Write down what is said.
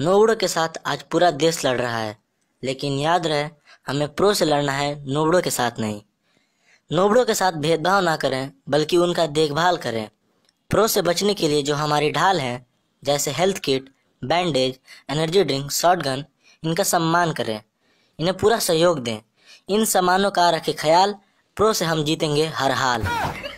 नोबड़ो के साथ आज पूरा देश लड़ रहा है लेकिन याद रहे हमें प्रो से लड़ना है नोबड़ो के साथ नहीं नोबड़ों के साथ भेदभाव ना करें बल्कि उनका देखभाल करें प्रो से बचने के लिए जो हमारी ढाल हैं जैसे health kit bandage energy drink shotgun इनका सम्मान करें इन्हें पूरा सहयोग दें इन सामानों का रखे ख्याल प्रो से हम जीतेंगे हर हाल